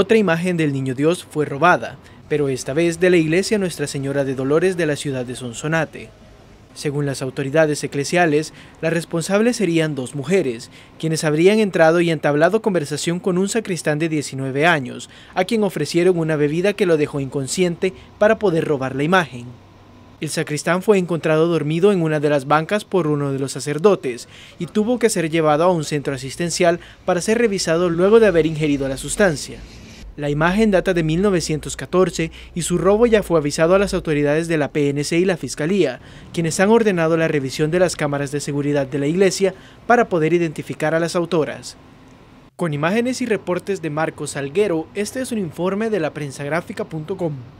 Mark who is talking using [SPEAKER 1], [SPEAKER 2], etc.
[SPEAKER 1] Otra imagen del Niño Dios fue robada, pero esta vez de la iglesia Nuestra Señora de Dolores de la ciudad de Sonsonate. Según las autoridades eclesiales, las responsables serían dos mujeres, quienes habrían entrado y entablado conversación con un sacristán de 19 años, a quien ofrecieron una bebida que lo dejó inconsciente para poder robar la imagen. El sacristán fue encontrado dormido en una de las bancas por uno de los sacerdotes y tuvo que ser llevado a un centro asistencial para ser revisado luego de haber ingerido la sustancia. La imagen data de 1914 y su robo ya fue avisado a las autoridades de la PNC y la Fiscalía, quienes han ordenado la revisión de las cámaras de seguridad de la iglesia para poder identificar a las autoras. Con imágenes y reportes de Marcos Salguero, este es un informe de la